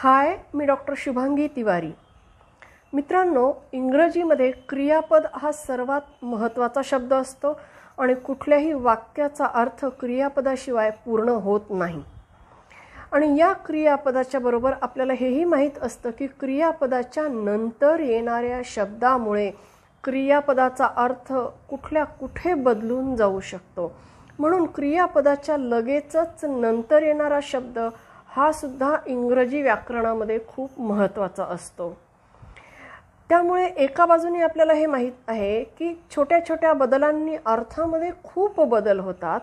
हाय मी डॉक्टर शुभांगी तिवारी मित्रांनो इंग्रजीमध्ये क्रियापद हा सर्वात महत्त्वाचा शब्द असतो आणि कुठल्याही वाक्याचा अर्थ क्रियापदाशिवाय पूर्ण होत नाही आणि या क्रियापदाच्या बरोबर आपल्याला हेही माहीत असतं की क्रियापदाच्या नंतर येणाऱ्या शब्दामुळे क्रियापदाचा अर्थ कुठल्या कुठे बदलून जाऊ शकतो म्हणून क्रियापदाच्या लगेचच नंतर येणारा शब्द हा सुद्धा इंग्रजी व्याकरणामध्ये खूप महत्त्वाचा असतो त्यामुळे एका बाजूने आपल्याला हे माहीत आहे की छोट्या छोट्या बदलांनी अर्थामध्ये खूप बदल होतात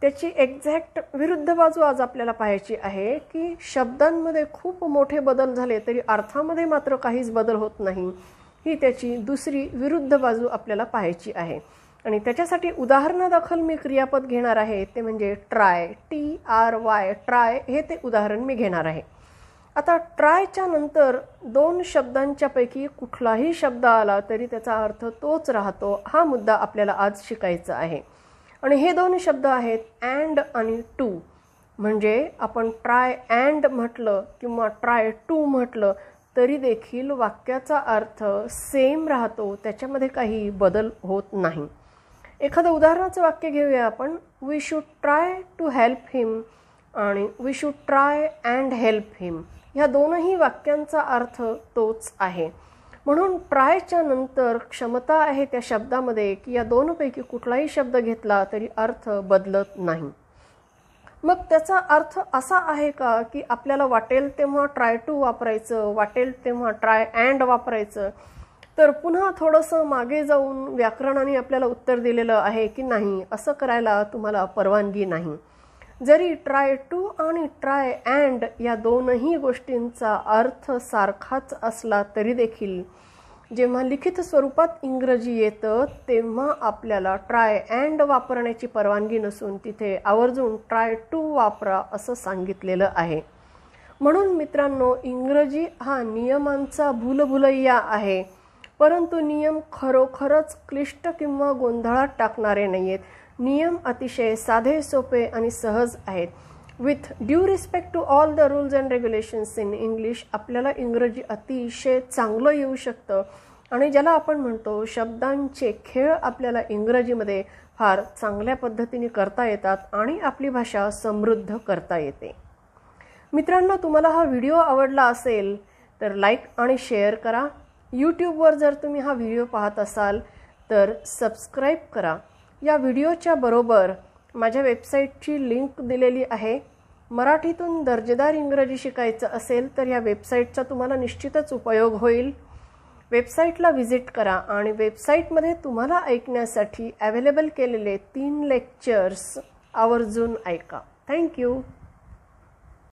त्याची एक्झॅक्ट विरुद्ध बाजू आज आपल्याला पाहायची आहे की शब्दांमध्ये खूप मोठे बदल झाले तरी अर्थामध्ये मात्र काहीच बदल होत नाही ही त्याची दुसरी विरुद्ध बाजू आपल्याला पाहायची आहे आणि त्याच्यासाठी उदाहरणादाखल मी क्रियापद घेणार आहे ते म्हणजे try T R Y try हे ते उदाहरण मी घेणार आहे आता ट्रायच्या नंतर दोन शब्दांच्यापैकी कुठलाही शब्द आला तरी त्याचा अर्थ तोच राहतो हा मुद्दा आपल्याला आज शिकायचा आहे आणि हे दोन शब्द आहेत अँड आणि टू म्हणजे आपण ट्राय अँड म्हटलं किंवा ट्राय टू म्हटलं तरी देखील वाक्याचा अर्थ सेम राहतो त्याच्यामध्ये काही बदल होत नाही एखादं उदाहरणाचं वाक्य घेऊया आपण we should try to help him आणि we should try and help him ह्या दोनही वाक्यांचा अर्थ तोच आहे म्हणून ट्रायच्या नंतर क्षमता आहे त्या शब्दामध्ये की या दोनपैकी कुठलाही शब्द घेतला तरी अर्थ बदलत नाही मग त्याचा अर्थ असा आहे का की आपल्याला वाटेल तेव्हा ट्राय टू वापरायचं वाटेल तेव्हा ट्राय अँड वापरायचं तर पुन्हा थोडंसं मागे जाऊन व्याकरणाने आपल्याला उत्तर दिलेलं आहे की नाही असं करायला तुम्हाला परवानगी नाही जरी ट्राय टू आणि ट्राय अँड या दोनही गोष्टींचा अर्थ सारखाच असला तरी देखील जेव्हा लिखित स्वरूपात इंग्रजी येतं तेव्हा आपल्याला ट्राय अँड वापरण्याची परवानगी नसून तिथे आवर्जून ट्राय टू वापरा असं सांगितलेलं आहे म्हणून मित्रांनो इंग्रजी हा नियमांचा भूलभुलैया आहे परंतु नियम खरोखरच क्लिष्ट किंवा गोंधळात टाकणारे नाही आहेत नियम अतिशय साधे सोपे आणि सहज आहेत with due respect to all the rules and regulations in English आपल्याला इंग्रजी अतिशय चांगलं येऊ शकतं आणि ज्याला आपण म्हणतो शब्दांचे खेळ आपल्याला इंग्रजीमध्ये फार चांगल्या पद्धतीने करता येतात आणि आपली भाषा समृद्ध करता येते मित्रांनो तुम्हाला हा व्हिडिओ आवडला असेल तर लाईक आणि शेअर करा यूट्यूबवर जर तुम्ही हा व्हिडिओ पाहत असाल तर सबस्क्राईब करा या व्हिडिओच्या बरोबर माझ्या वेबसाईटची लिंक दिलेली आहे मराठीतून दर्जेदार इंग्रजी शिकायचं असेल तर या वेबसाईटचा तुम्हाला निश्चितच उपयोग होईल वेबसाईटला व्हिजिट करा आणि वेबसाईटमध्ये तुम्हाला ऐकण्यासाठी अवेलेबल केलेले तीन लेक्चर्स आवर्जून ऐका थँक्यू